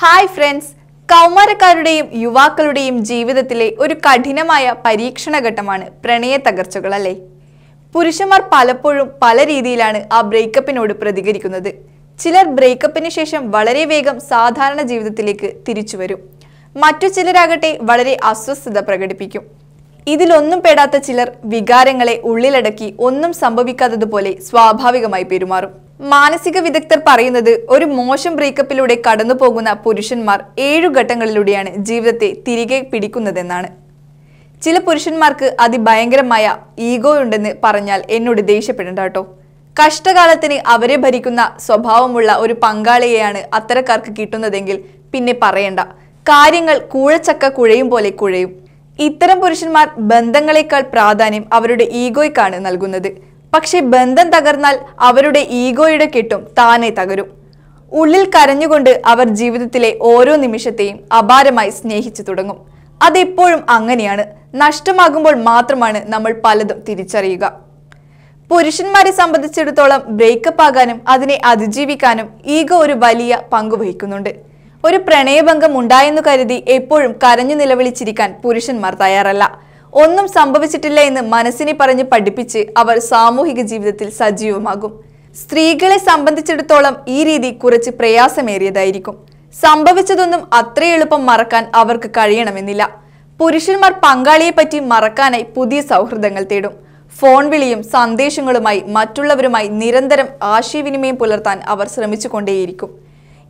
hi friends കൗമാരക്കാരുടെയും യുവാക്കളുടെയും ജീവിതത്തിലെ ഒരു കഠിനമായ പരീക്ഷണ ഘട്ടമാണ് പ്രണയ തകർച്ചകൾ അല്ലേ പുരുഷന്മാർ പലപ്പോഴും പല രീതിയിലാണ് ആ ബ്രേക്കപ്പിനോട് പ്രതികരിക്കുന്നത് ചിലർ ബ്രേക്കപ്പിന് ശേഷം വളരെ വേഗം സാധാരണ ജീവിതത്തിലേക്ക് തിരിച്ചു വരും മറ്റു ചിലരാകട്ടെ വളരെ അസ്വസ്ഥത പ്രകടിപ്പിക്കും ഇതിലൊന്നും പെടാത്ത ചിലർ വികാരങ്ങളെ ഉള്ളിലടക്കി ഒന്നും സംഭവിക്കാത്തതുപോലെ സ്വാഭാവികമായി പെരുമാറും മാനസിക വിദഗ്ധർ പറയുന്നത് ഒരു മോശം ബ്രേക്കപ്പിലൂടെ കടന്നു പോകുന്ന പുരുഷന്മാർ ഏഴു ഘട്ടങ്ങളിലൂടെയാണ് ജീവിതത്തെ തിരികെ പിടിക്കുന്നതെന്നാണ് ചില പുരുഷന്മാർക്ക് അതിഭയങ്കരമായ ഈഗോ ഉണ്ടെന്ന് പറഞ്ഞാൽ എന്നോട് ദേഷ്യപ്പെടേണ്ട കേട്ടോ കഷ്ടകാലത്തിന് അവരെ ഭരിക്കുന്ന സ്വഭാവമുള്ള ഒരു പങ്കാളിയെയാണ് അത്തരക്കാർക്ക് കിട്ടുന്നതെങ്കിൽ പിന്നെ പറയണ്ട കാര്യങ്ങൾ കൂഴച്ചക്ക കുഴയും പോലെ കുഴയും ഇത്തരം പുരുഷന്മാർ ബന്ധങ്ങളെക്കാൾ പ്രാധാന്യം അവരുടെ ഈഗോയ്ക്കാണ് നൽകുന്നത് പക്ഷേ ബന്ധം തകർന്നാൽ അവരുടെ ഈഗോയുടെ കെട്ടും താനെ തകരും ഉള്ളിൽ കരഞ്ഞുകൊണ്ട് അവർ ജീവിതത്തിലെ ഓരോ നിമിഷത്തെയും അപാരമായി സ്നേഹിച്ചു തുടങ്ങും അതെപ്പോഴും അങ്ങനെയാണ് നഷ്ടമാകുമ്പോൾ മാത്രമാണ് നമ്മൾ പലതും തിരിച്ചറിയുക പുരുഷന്മാരെ സംബന്ധിച്ചിടത്തോളം ബ്രേക്കപ്പ് ആകാനും അതിനെ അതിജീവിക്കാനും ഈഗോ ഒരു വലിയ പങ്കുവഹിക്കുന്നുണ്ട് ഒരു പ്രണയഭംഗം ഉണ്ടായെന്നു കരുതി എപ്പോഴും കരഞ്ഞു നിലവിളിച്ചിരിക്കാൻ പുരുഷന്മാർ തയ്യാറല്ല ഒന്നും സംഭവിച്ചിട്ടില്ല എന്ന് മനസ്സിനെ പറഞ്ഞ് പഠിപ്പിച്ച് അവർ സാമൂഹിക ജീവിതത്തിൽ സജീവമാകും സ്ത്രീകളെ സംബന്ധിച്ചിടത്തോളം ഈ രീതി കുറച്ച് പ്രയാസമേറിയതായിരിക്കും സംഭവിച്ചതൊന്നും അത്ര എളുപ്പം മറക്കാൻ അവർക്ക് കഴിയണമെന്നില്ല പുരുഷന്മാർ പങ്കാളിയെപ്പറ്റി മറക്കാനായി പുതിയ സൗഹൃദങ്ങൾ തേടും ഫോൺ വിളിയും സന്ദേശങ്ങളുമായി മറ്റുള്ളവരുമായി നിരന്തരം ആശയവിനിമയം പുലർത്താൻ അവർ ശ്രമിച്ചുകൊണ്ടേയിരിക്കും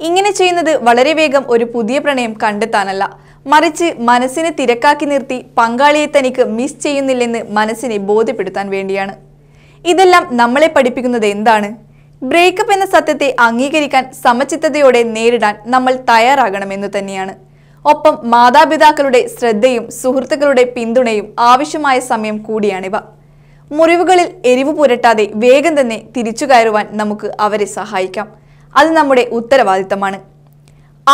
ഇങ്ങനെ ചെയ്യുന്നത് വളരെ വേഗം ഒരു പുതിയ പ്രണയം കണ്ടെത്താനല്ല മറിച്ച് മനസ്സിനെ തിരക്കാക്കി നിർത്തി പങ്കാളിയെ തനിക്ക് മിസ് ചെയ്യുന്നില്ലെന്ന് മനസ്സിനെ ബോധ്യപ്പെടുത്താൻ വേണ്ടിയാണ് ഇതെല്ലാം നമ്മളെ പഠിപ്പിക്കുന്നത് എന്താണ് ബ്രേക്കപ്പ് എന്ന സത്യത്തെ അംഗീകരിക്കാൻ സമചിത്തതയോടെ നേരിടാൻ നമ്മൾ തയ്യാറാകണമെന്ന് തന്നെയാണ് ഒപ്പം മാതാപിതാക്കളുടെ ശ്രദ്ധയും സുഹൃത്തുക്കളുടെ പിന്തുണയും ആവശ്യമായ സമയം കൂടിയാണിവ മുറിവുകളിൽ എരിവ് പുരട്ടാതെ വേഗം തന്നെ തിരിച്ചു കയറുവാൻ നമുക്ക് അവരെ സഹായിക്കാം അത് നമ്മുടെ ഉത്തരവാദിത്തമാണ്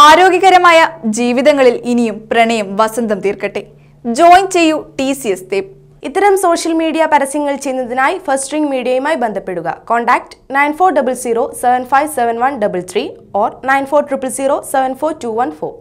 ആരോഗ്യകരമായ ജീവിതങ്ങളിൽ ഇനിയും പ്രണയം വസന്തം തീർക്കട്ടെ ജോയിൻ ചെയ്യൂ ടി സി എസ് തേപ്പ് ഇത്തരം സോഷ്യൽ മീഡിയ പരസ്യങ്ങൾ ചെയ്യുന്നതിനായി ഫസ്റ്റ് റിംഗ് മീഡിയയുമായി ബന്ധപ്പെടുക contact nine four double zero seven five seven one double three or nine four triple zero seven four two one four